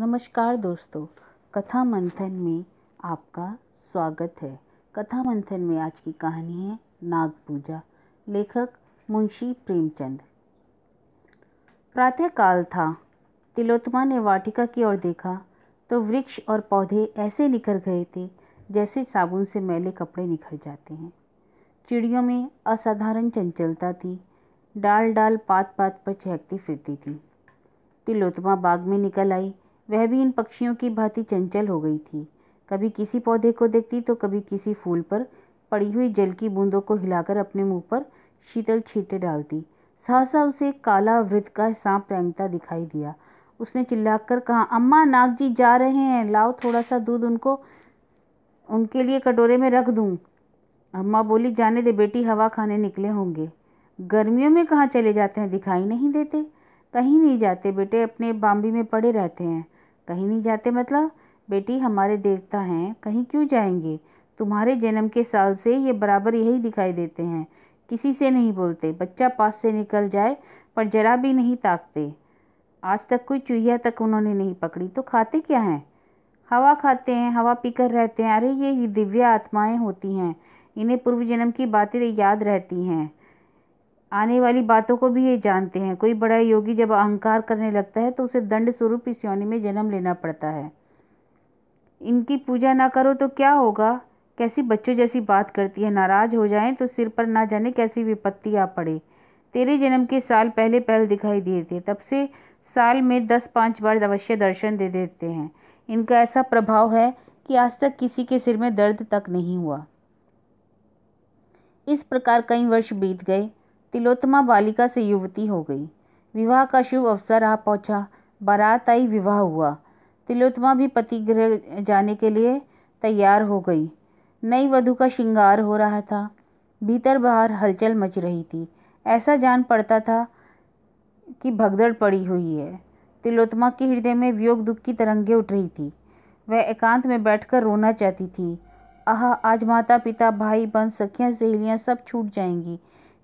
नमस्कार दोस्तों कथा मंथन में आपका स्वागत है कथा मंथन में आज की कहानी है नाग पूजा लेखक मुंशी प्रेमचंद प्रातःकाल था तिलोत्मा ने वाटिका की ओर देखा तो वृक्ष और पौधे ऐसे निखर गए थे जैसे साबुन से मैले कपड़े निखर जाते हैं चिड़ियों में असाधारण चंचलता थी डाल डाल पात पात पर चहकती फिरती थी तिलोत्मा बाग में निकल आई वह भी इन पक्षियों की भांति चंचल हो गई थी कभी किसी पौधे को देखती तो कभी किसी फूल पर पड़ी हुई जल की बूंदों को हिलाकर अपने मुंह पर शीतल छींटे डालती सहसा उसे एक काला वृद्ध का सांप रेंगता दिखाई दिया उसने चिल्लाकर कहा अम्मा नाग जी जा रहे हैं लाओ थोड़ा सा दूध उनको उनके लिए कटोरे में रख दूँ अम्मा बोली जाने दे बेटी हवा खाने निकले होंगे गर्मियों में कहाँ चले जाते हैं दिखाई नहीं देते कहीं नहीं जाते बेटे अपने बाम्बी में पड़े रहते हैं कहीं नहीं जाते मतलब बेटी हमारे देवता हैं कहीं क्यों जाएंगे तुम्हारे जन्म के साल से ये बराबर यही दिखाई देते हैं किसी से नहीं बोलते बच्चा पास से निकल जाए पर जरा भी नहीं ताकते आज तक कोई चूहिया तक उन्होंने नहीं पकड़ी तो खाते क्या हैं हवा खाते हैं हवा पीकर रहते हैं अरे ये दिव्य आत्माएं होती हैं इन्हें पूर्व जन्म की बातें याद रहती हैं आने वाली बातों को भी ये जानते हैं कोई बड़ा योगी जब अहंकार करने लगता है तो उसे दंड स्वरूप इस योनि में जन्म लेना पड़ता है इनकी पूजा ना करो तो क्या होगा कैसी बच्चों जैसी बात करती है नाराज हो जाएं तो सिर पर ना जाने कैसी विपत्ति आ पड़े तेरे जन्म के साल पहले पहल दिखाई दिए थे तब से साल में दस पाँच बार अवश्य दर्शन दे देते हैं इनका ऐसा प्रभाव है कि आज तक किसी के सिर में दर्द तक नहीं हुआ इस प्रकार कई वर्ष बीत गए तिलोत्तमा बालिका से युवती हो गई विवाह का शुभ अवसर आ पहुंचा बारात आई विवाह हुआ तिलोत्तमा भी पति गृह जाने के लिए तैयार हो गई नई वधु का श्रृंगार हो रहा था भीतर बाहर हलचल मच रही थी ऐसा जान पड़ता था कि भगदड़ पड़ी हुई है तिलोत्तमा के हृदय में वियोग दुख की तरंगे उठ रही थी वह एकांत में बैठकर रोना चाहती थी आह आज माता पिता भाई बहन सखियाँ सहेलियाँ सब छूट जाएंगी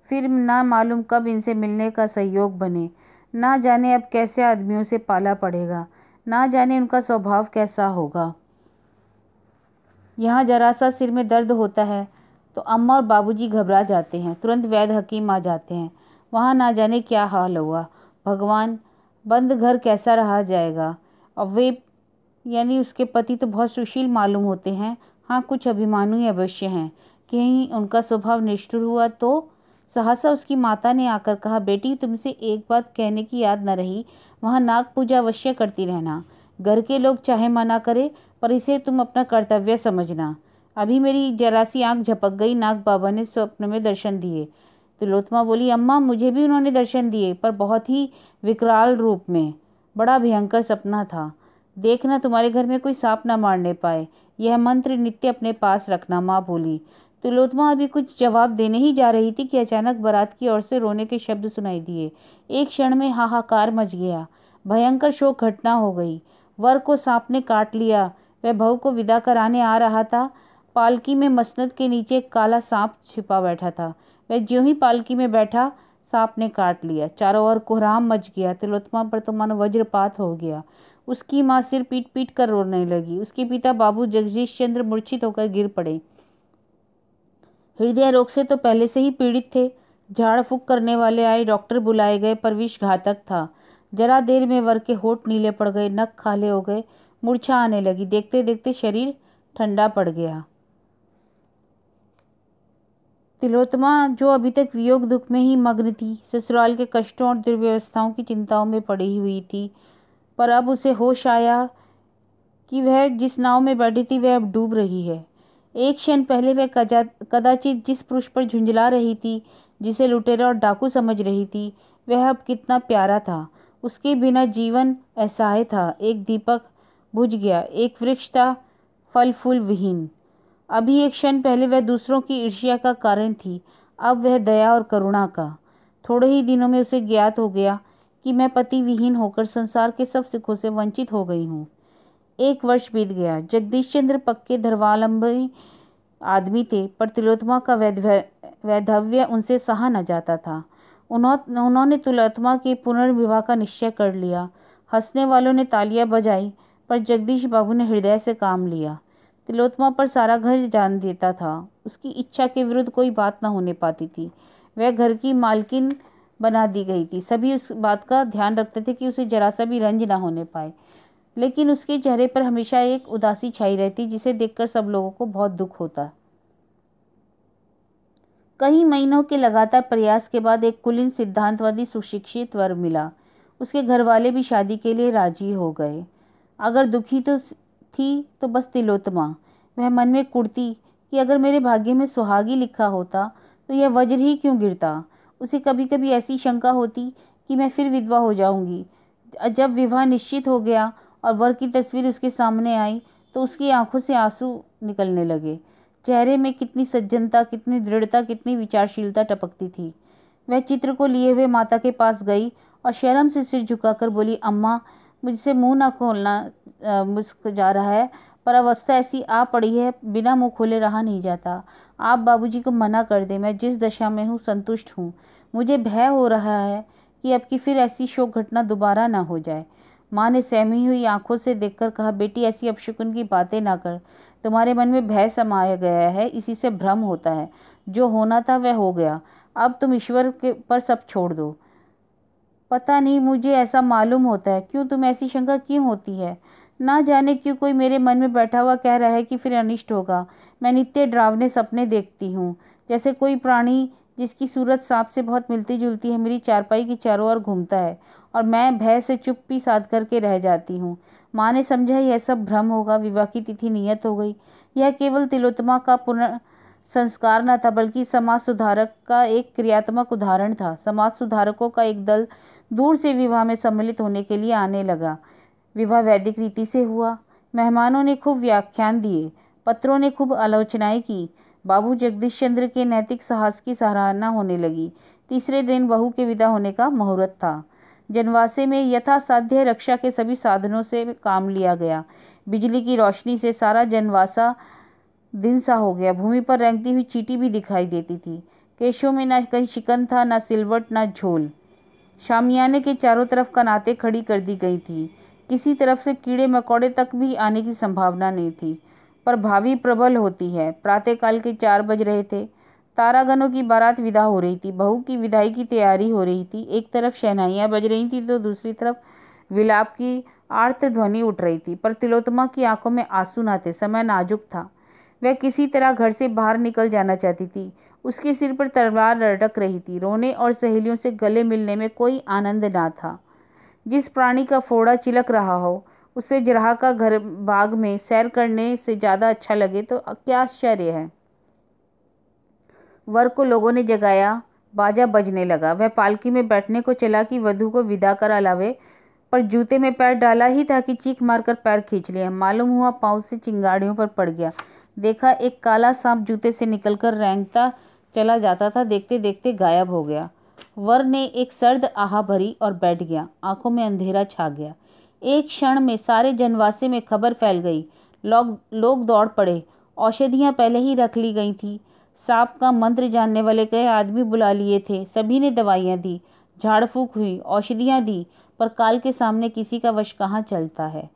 फिर ना मालूम कब इनसे मिलने का सहयोग बने ना जाने अब कैसे आदमियों से पाला पड़ेगा ना जाने उनका स्वभाव कैसा होगा यहाँ जरा सा सिर में दर्द होता है तो अम्मा और बाबूजी घबरा जाते हैं तुरंत वैद हकीम आ जाते हैं वहाँ ना जाने क्या हाल हुआ भगवान बंद घर कैसा रहा जाएगा और वे यानी उसके पति तो बहुत सुशील मालूम होते हैं हाँ कुछ अभिमानु अवश्य हैं कहीं उनका स्वभाव निष्ठुर हुआ तो सहसा उसकी माता ने आकर कहा बेटी तुमसे एक बात कहने की याद न रही वहाँ नाग पूजा अवश्य करती रहना घर के लोग चाहे मना करें पर इसे तुम अपना कर्तव्य समझना अभी मेरी जरासी आंख झपक गई नाग बाबा ने स्वप्न में दर्शन दिए तिलोत्मा बोली अम्मा मुझे भी उन्होंने दर्शन दिए पर बहुत ही विकराल रूप में बड़ा भयंकर सपना था देखना तुम्हारे घर में कोई सांप ना मारने पाए यह मंत्र नित्य अपने पास रखना माँ बोली तिलोत्मा तो अभी कुछ जवाब देने ही जा रही थी कि अचानक बारात की ओर से रोने के शब्द सुनाई दिए एक क्षण में हाहाकार मच गया भयंकर शोक घटना हो गई वर को सांप ने काट लिया वह बहू को विदा कराने आ रहा था पालकी में मसनद के नीचे काला सांप छिपा बैठा था वह ज्यों ही पालकी में बैठा सांप ने काट लिया चारों ओर कोहराम मच गया तिलोत्मा पर तो मन वज्रपात हो गया उसकी माँ सिर पीट पीट कर रोने लगी उसके पिता बाबू जगदीश चंद्र मूर्छित होकर गिर पड़े हृदय रोग से तो पहले से ही पीड़ित थे झाड़ फूक करने वाले आए डॉक्टर बुलाए गए पर विष घातक था जरा देर में वर के होठ नीले पड़ गए नख खाले हो गए मूर्छा आने लगी देखते देखते शरीर ठंडा पड़ गया तिलोत्तमा जो अभी तक वियोग दुख में ही मग्न थी ससुराल के कष्टों और दुर्व्यवस्थाओं की चिंताओं में पड़ी हुई थी पर अब उसे होश आया कि वह जिस नाव में बैठी थी वह अब डूब रही है एक क्षण पहले वह कदाचित जिस पुरुष पर झुंझला रही थी जिसे लुटेरा और डाकू समझ रही थी वह अब कितना प्यारा था उसके बिना जीवन असहाय था एक दीपक बुझ गया एक वृक्ष था फल फूल विहीन अभी एक क्षण पहले वह दूसरों की ईर्ष्या का कारण थी अब वह दया और करुणा का थोड़े ही दिनों में उसे ज्ञात हो गया कि मैं पति विहीन होकर संसार के सब सुखों से वंचित हो गई हूँ एक वर्ष बीत गया जगदीश चंद्र पक्के धर्मालंबी आदमी थे पर तिलोत्मा का वैधव्य उनसे सहा न जाता था उन्होंने तिलोत्मा के पुनर्विवाह का निश्चय कर लिया हंसने वालों ने तालियां बजाई पर जगदीश बाबू ने हृदय से काम लिया तिलोत्मा पर सारा घर जान देता था उसकी इच्छा के विरुद्ध कोई बात न होने पाती थी वह घर की मालकिन बना दी गई थी सभी उस बात का ध्यान रखते थे कि उसे जरा सा भी रंज ना होने पाए लेकिन उसके चेहरे पर हमेशा एक उदासी छाई रहती जिसे देखकर सब लोगों को बहुत दुख होता कई महीनों के लगातार प्रयास के बाद एक कुलीन सिद्धांतवादी सुशिक्षित वर्ग मिला उसके घर वाले भी शादी के लिए राजी हो गए अगर दुखी तो थी तो बस तिलोत्मा वह मन में कुड़ती कि अगर मेरे भाग्य में सुहागी लिखा होता तो यह वज्र ही क्यों गिरता उसे कभी कभी ऐसी शंका होती कि मैं फिर विधवा हो जाऊंगी जब विवाह निश्चित हो गया और वर की तस्वीर उसके सामने आई तो उसकी आंखों से आंसू निकलने लगे चेहरे में कितनी सज्जनता कितनी दृढ़ता कितनी विचारशीलता टपकती थी वह चित्र को लिए हुए माता के पास गई और शर्म से सिर झुकाकर बोली अम्मा मुझसे मुंह ना खोलना मुझको जा रहा है पर अवस्था ऐसी आ पड़ी है बिना मुंह खोले रहा नहीं जाता आप बाबूजी को मना कर दें मैं जिस दशा में हूँ संतुष्ट हूँ मुझे भय हो रहा है कि अब की फिर ऐसी शोक घटना दोबारा ना हो जाए माँ ने सहमी हुई आंखों से देखकर कहा बेटी ऐसी अपशकुन की बातें ना कर तुम्हारे मन में भय समाया गया है इसी से भ्रम होता है जो होना था वह हो गया अब तुम ईश्वर के पर सब छोड़ दो पता नहीं मुझे ऐसा मालूम होता है क्यों तुम ऐसी शंका क्यों होती है ना जाने क्यों कोई मेरे मन में बैठा हुआ कह रहा है कि फिर अनिष्ट होगा मैं नित्य डरावने सपने देखती हूँ जैसे कोई प्राणी जिसकी सूरत सांप से बहुत मिलती जुलती है मेरी चारपाई की चारों ओर घूमता है और मैं भय से चुप्पी साध करके रह जाती हूँ माँ ने समझा यह सब भ्रम होगा विवाह की तिथि नियत हो गई यह केवल तिलोत्तमा का पुनः संस्कार न था बल्कि समाज सुधारक का एक क्रियात्मक उदाहरण था समाज सुधारकों का एक दल दूर से विवाह में सम्मिलित होने के लिए आने लगा विवाह वैदिक रीति से हुआ मेहमानों ने खूब व्याख्यान दिए पत्रों ने खूब आलोचनाएं की बाबू जगदीश चंद्र के नैतिक साहस की सराहना होने लगी तीसरे दिन बहू के विदा होने का मुहूर्त था जनवासे में यथासाध्य रक्षा के सभी साधनों से काम लिया गया बिजली की रोशनी से सारा जनवासा दिन सा हो गया भूमि पर रंगती हुई चीटी भी दिखाई देती थी केशों में ना कहीं शिकन था ना सिलवट ना झोल शामियाने के चारों तरफ कनाते खड़ी कर दी गई थी किसी तरफ से कीड़े मकोड़े तक भी आने की संभावना नहीं थी पर भावी प्रबल होती है प्रातःकाल के चार बज रहे थे तारागनों की बारात विदा हो रही थी बहू की विदाई की तैयारी हो रही थी एक तरफ शहनाइयाँ बज रही थी तो दूसरी तरफ विलाप की आर्त ध्वनि उठ रही थी पर तिलोत्तमा की आंखों में आंसू नाते थे समय नाजुक था वह किसी तरह घर से बाहर निकल जाना चाहती थी उसके सिर पर तलवार लटक रही थी रोने और सहेलियों से गले मिलने में कोई आनंद ना था जिस प्राणी का फोड़ा चिलक रहा हो उसे जरा का घर बाग में सैर करने से ज़्यादा अच्छा लगे तो क्या आश्चर्य है वर को लोगों ने जगाया बाजा बजने लगा वह पालकी में बैठने को चला कि वधु को विदा कर अलावे पर जूते में पैर डाला ही था कि चीख मारकर पैर खींच लिया मालूम हुआ पाँव से चिंगाड़ियों पर पड़ गया देखा एक काला सांप जूते से निकलकर रेंगता चला जाता था देखते देखते गायब हो गया वर ने एक सर्द आहा भरी और बैठ गया आंखों में अंधेरा छा गया एक क्षण में सारे जनवासे में खबर फैल गई लोग लोग दौड़ पड़े औषधियाँ पहले ही रख ली गई थी सांप का मंत्र जानने वाले कई आदमी बुला लिए थे सभी ने दवाइयाँ दी झाड़ फूक हुई औषधियाँ दी पर काल के सामने किसी का वश कहाँ चलता है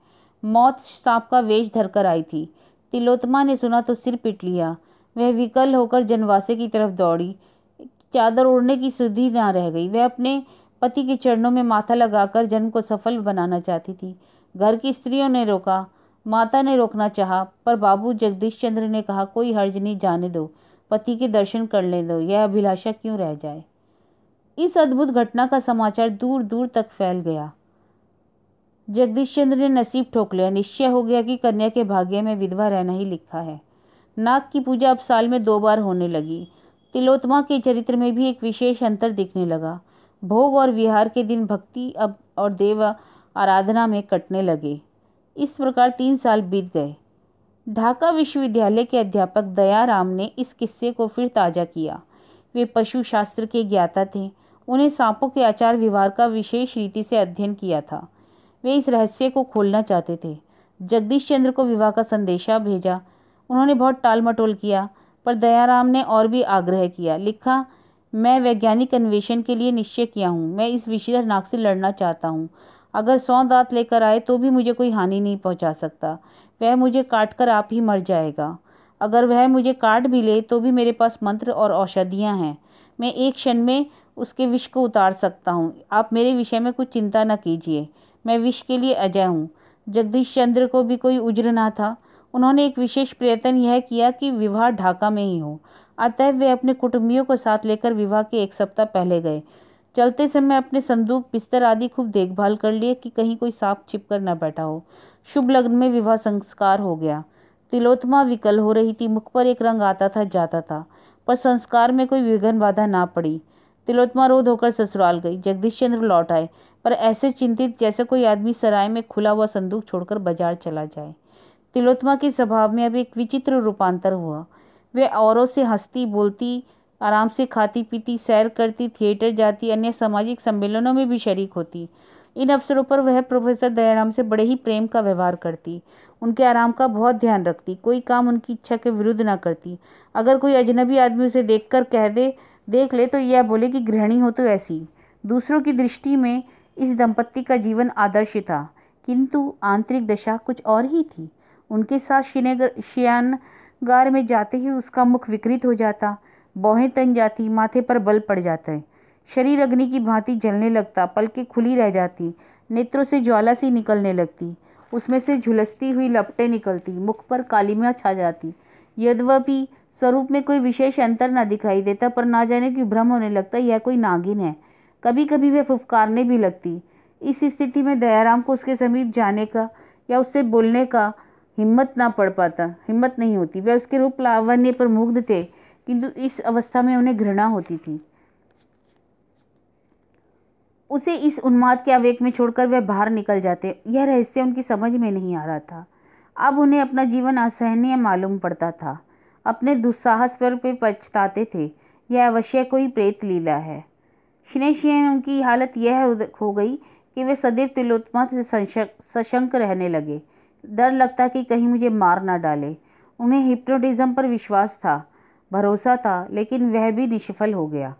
मौत सांप का वेश धरकर आई थी तिलोत्मा ने सुना तो सिर पिट लिया वह विकल होकर जनवासे की तरफ दौड़ी चादर ओढ़ने की सुधि ना रह गई वह अपने पति के चरणों में माथा लगाकर जन्म को सफल बनाना चाहती थी घर की स्त्रियों ने रोका माता ने रोकना चाहा पर बाबू जगदीश चंद्र ने कहा कोई हर्ज नहीं जाने दो पति के दर्शन कर ले दो यह अभिलाषा क्यों रह जाए इस अद्भुत घटना का समाचार दूर दूर तक फैल गया जगदीश चंद्र ने नसीब ठोक लिया निश्चय हो गया कि कन्या के भाग्य में विधवा रहना ही लिखा है नाग की पूजा अब साल में दो बार होने लगी तिलोत्मा के चरित्र में भी एक विशेष अंतर दिखने लगा भोग और विहार के दिन भक्ति अब और देव आराधना में कटने लगे इस प्रकार तीन साल बीत गए ढाका विश्वविद्यालय के अध्यापक दयाराम ने इस किस्से को फिर ताज़ा किया वे पशु शास्त्र के ज्ञाता थे उन्हें सांपों के आचार व्यवहार का विशेष रीति से अध्ययन किया था वे इस रहस्य को खोलना चाहते थे जगदीश चंद्र को विवाह का संदेशा भेजा उन्होंने बहुत टाल मटोल किया पर दयाराम ने और भी आग्रह किया लिखा मैं वैज्ञानिक अन्वेषण के लिए निश्चय किया हूँ मैं इस विषधर नाक से लड़ना चाहता हूँ अगर सौ दांत लेकर आए तो भी मुझे कोई हानि नहीं पहुँचा सकता वह मुझे काट कर आप ही मर जाएगा अगर वह मुझे काट भी ले तो भी मेरे पास मंत्र और औषधियाँ हैं मैं एक क्षण में उसके विष को उतार सकता हूँ आप मेरे विषय में कुछ चिंता न कीजिए मैं विष के लिए अजय हूँ जगदीश चंद्र को भी कोई उज्र ना था उन्होंने एक विशेष प्रयत्न यह किया कि विवाह ढाका में ही हो अतः वे अपने कुटुंबियों को साथ लेकर विवाह के एक सप्ताह पहले गए चलते समय अपने संदूक बिस्तर आदि खूब देखभाल कर लिए कि कहीं कोई सांप छिप कर न बैठा हो शुभ लग्न में विवाह संस्कार हो गया तिलोत्मा विकल हो रही थी मुख पर एक रंग आता था जाता था पर संस्कार में कोई विघन बाधा ना पड़ी तिलोत्मा रोध होकर ससुराल गई जगदीश चंद्र लौट आए पर ऐसे चिंतित जैसे कोई आदमी सराय में खुला हुआ संदूक छोड़कर बाजार चला जाए तिलोत्मा के स्वभाव में अब एक विचित्र रूपांतर हुआ वह औरों से हंसती बोलती आराम से खाती पीती सैर करती थिएटर जाती अन्य सामाजिक सम्मेलनों में भी शरीक होती इन अवसरों पर वह प्रोफेसर दयाराम से बड़े ही प्रेम का व्यवहार करती उनके आराम का बहुत ध्यान रखती कोई काम उनकी इच्छा के विरुद्ध ना करती अगर कोई अजनबी आदमी उसे देख कह दे देख ले तो यह बोले कि गृहिणी हो तो ऐसी दूसरों की दृष्टि में इस दंपत्ति का जीवन आदर्श था किंतु आंतरिक दशा कुछ और ही थी उनके साथ श्रीनगर श्यान गार में जाते ही उसका मुख विकृत हो जाता बौहें तन जाती माथे पर बल पड़ जाता है शरीर अग्नि की भांति जलने लगता पलकें खुली रह जाती नेत्रों से ज्वाला सी निकलने लगती उसमें से झुलसती हुई लपटें निकलती मुख पर कालीमा छा जाती यद्यपि स्वरूप में कोई विशेष अंतर ना दिखाई देता पर ना जाने की भ्रम होने लगता यह कोई नागिन है कभी कभी वह फुफकारने भी लगती इस स्थिति में दयाराम को उसके समीप जाने का या उससे बोलने का हिम्मत ना पड़ पाता हिम्मत नहीं होती वह उसके रूप लावण्य पर मुग्ध थे किंतु इस अवस्था में उन्हें घृणा होती थी उसे इस उन्माद के आवेग में छोड़कर वह बाहर निकल जाते यह रहस्य उनकी समझ में नहीं आ रहा था अब उन्हें अपना जीवन असहनीय मालूम पड़ता था अपने दुस्साहस पर वे पछताते थे यह अवश्य कोई प्रेत लीला है स्नेशियन उनकी हालत यह हो गई कि वे सदैव तिलोत्मा से सशंक रहने लगे डर लगता कि कहीं मुझे मार ना डाले उन्हें हिप्नोटिज्म पर विश्वास था भरोसा था लेकिन वह भी निष्फल हो गया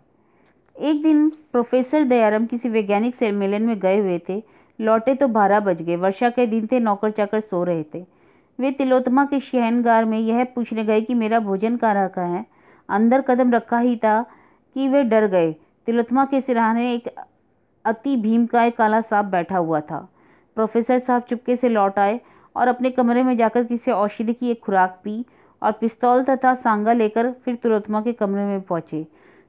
एक दिन प्रोफेसर दयाराम किसी वैज्ञानिक सम्मेलन में गए हुए थे लौटे तो बारह बज गए वर्षा के दिन थे नौकर चाकर सो रहे थे वे तिलोत्मा के शहनगार में यह पूछने गए कि मेरा भोजन कहाँ रखा है अंदर कदम रखा ही था कि वे डर गए तिलोत्मा के सिराहाने एक अति भीम का एक काला सांप बैठा हुआ था प्रोफेसर साहब चुपके से लौट आए और अपने कमरे में जाकर किसी औषधि की एक खुराक पी और पिस्तौल तथा सांगा लेकर फिर तुरोत्मा के कमरे में पहुंचे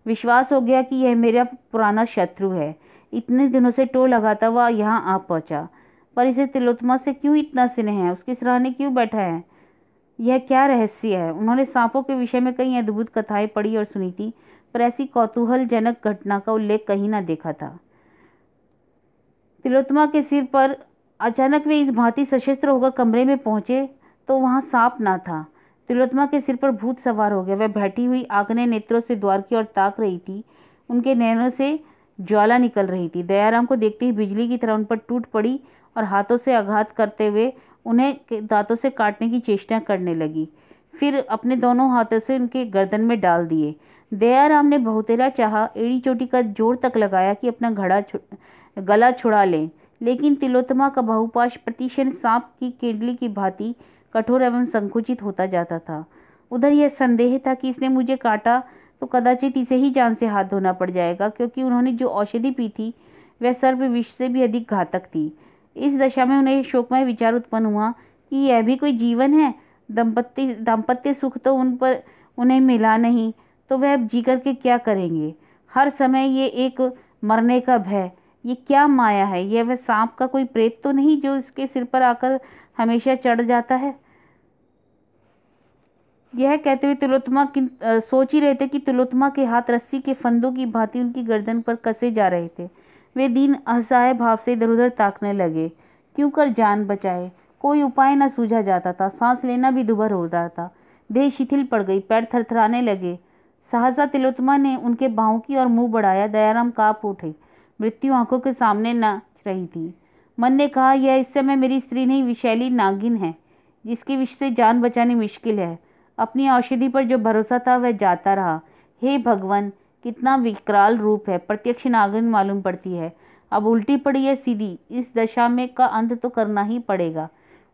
विश्वास हो गया कि यह मेरा पुराना शत्रु है इतने दिनों से टो लगाता हुआ यहाँ आ पहुँचा पर इसे तिलोत्मा से क्यों इतना स्नेह है उसके सराहने क्यों बैठा है यह क्या रहस्य है उन्होंने सांपों के विषय में कई अद्भुत कथाएं पढ़ी और सुनी थी पर ऐसी कौतूहलजनक घटना का उल्लेख कहीं ना देखा था तिलोत्मा के सिर पर अचानक वे इस भांति सशस्त्र होकर कमरे में पहुंचे तो वहां सांप ना था तिलोत्मा के सिर पर भूत सवार हो गया वह बैठी हुई आगने नेत्रों से द्वार की ओर ताक रही थी उनके नैनों से ज्वाला निकल रही थी दयाराम को देखते ही बिजली की तरह उन पर टूट पड़ी और हाथों से आघात करते हुए उन्हें दांतों से काटने की चेष्टा करने लगी फिर अपने दोनों हाथों से उनके गर्दन में डाल दिए दयाराम ने बहुतेरा चाहा एड़ी चोटी का जोर तक लगाया कि अपना घड़ा गला छुड़ा लें लेकिन तिलोत्तमा का बहुपाश प्रतिशन सांप की केडली की भांति कठोर एवं संकुचित होता जाता था उधर यह संदेह था कि इसने मुझे काटा तो कदाचित इसे ही जान से हाथ धोना पड़ जाएगा क्योंकि उन्होंने जो औषधि पी थी वह सर्व विष से भी अधिक घातक थी इस दशा में उन्हें शोकमय विचार उत्पन्न हुआ कि यह भी कोई जीवन है दंपत्ति दाम्पत्य सुख तो उन पर उन्हें मिला नहीं तो वह अब जी करके क्या करेंगे हर समय ये एक मरने का भय ये क्या माया है यह वह सांप का कोई प्रेत तो नहीं जो इसके सिर पर आकर हमेशा चढ़ जाता है यह कहते हुए तिलोत्मा की सोच ही रहे थे कि तिलोत्मा के हाथ रस्सी के फंदों की भांति उनकी गर्दन पर कसे जा रहे थे वे दीन असहाय भाव से इधर उधर ताकने लगे क्यों कर जान बचाए कोई उपाय न सूझा जाता था सांस लेना भी दुभर हो रहा था देह शिथिल पड़ गई पैर थरथराने लगे सहसा तिलोत्तमा ने उनके बाहों की ओर मुंह बढ़ाया दयाराम काप उठे मृत्यु आंखों के सामने नाच रही थी मन ने कहा यह इस समय मेरी स्त्री नहीं विशैली नागिन है जिसके विष से जान बचानी मुश्किल है अपनी औषधि पर जो भरोसा था वह जाता रहा हे भगवान कितना विकराल रूप है प्रत्यक्ष नागिन मालूम पड़ती है अब उल्टी पड़ी है सीधी इस दशा में का अंत तो करना ही पड़ेगा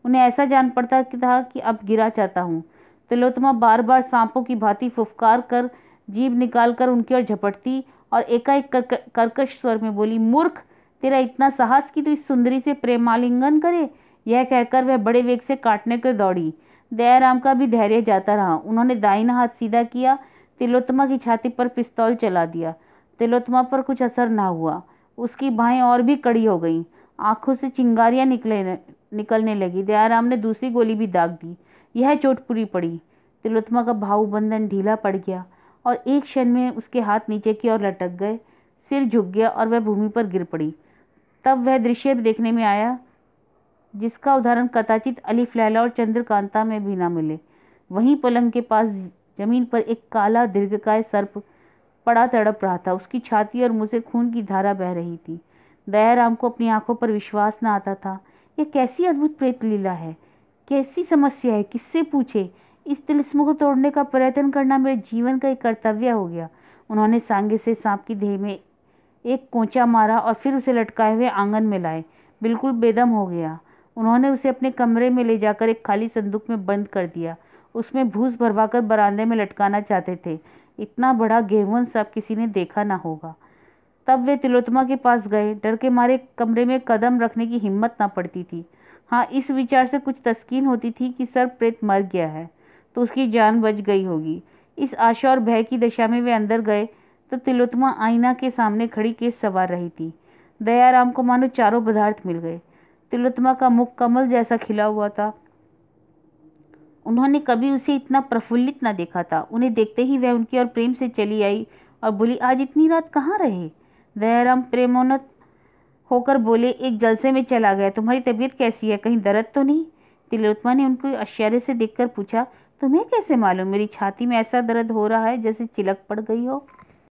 उन्हें ऐसा जान पड़ता था कि अब गिरा चाहता हूँ तिलोत्तमा तो बार बार सांपों की भांति फुफकार कर जीभ निकाल कर उनकी ओर झपटती और एकाएक कर्कश स्वर में बोली मूर्ख तेरा इतना साहस कि तू इस सुंदरी से प्रेमालिंगन करे यह कहकर वह बड़े वेग से काटने को दौड़ी दयाराम का भी धैर्य जाता रहा उन्होंने दाहिना हाथ सीधा किया तिलोत्तमा की छाती पर पिस्तौल चला दिया तिलोत्तमा पर कुछ असर ना हुआ उसकी बाहें और भी कड़ी हो गईं आंखों से चिंगारियां निकले निकलने लगी दयाराम ने दूसरी गोली भी दाग दी यह चोट पूरी पड़ी तिलोत्तमा का भावबंधन ढीला पड़ गया और एक क्षण में उसके हाथ नीचे की ओर लटक गए सिर झुक गया और वह भूमि पर गिर पड़ी तब वह दृश्य देखने में आया जिसका उदाहरण कदाचित अली फ्लैला और चंद्रकांता में भी ना मिले वहीं पलंग के पास जमीन पर एक काला दीर्घकाय सर्प पड़ा तड़प रहा था उसकी छाती और मुंह से खून की धारा बह रही थी दयाराम को अपनी आंखों पर विश्वास न आता था ये कैसी अद्भुत प्रेत लीला है कैसी समस्या है किससे पूछे इस तिलस्म को तोड़ने का प्रयत्न करना मेरे जीवन का एक कर्तव्य हो गया उन्होंने सांगे से सांप की देह में एक कोचा मारा और फिर उसे लटकाए हुए आंगन में लाए बिल्कुल बेदम हो गया उन्होंने उसे अपने कमरे में ले जाकर एक खाली संदूक में बंद कर दिया उसमें भूस भरवाकर बरामदे में लटकाना चाहते थे इतना बड़ा गेहवन सब किसी ने देखा ना होगा तब वे तिलोत्मा के पास गए डर के मारे कमरे में कदम रखने की हिम्मत ना पड़ती थी हाँ इस विचार से कुछ तस्कीन होती थी कि सर प्रेत मर गया है तो उसकी जान बच गई होगी इस आशा और भय की दशा में वे अंदर गए तो तिलोत्मा आईना के सामने खड़ी केस सवार रही थी दयाराम को मानो चारों पदार्थ मिल गए तिलोत्मा का मुख कमल जैसा खिला हुआ था उन्होंने कभी उसे इतना प्रफुल्लित ना देखा था उन्हें देखते ही वह उनकी ओर प्रेम से चली आई और बोली आज इतनी रात कहाँ रहे दयाराम प्रेमोन्नत होकर बोले एक जलसे में चला गया तुम्हारी तबीयत कैसी है कहीं दर्द तो नहीं तिलोत्मा ने उनको आश्चर्य से देखकर पूछा तुम्हें कैसे मालूम मेरी छाती में ऐसा दर्द हो रहा है जैसे चिलक पड़ गई हो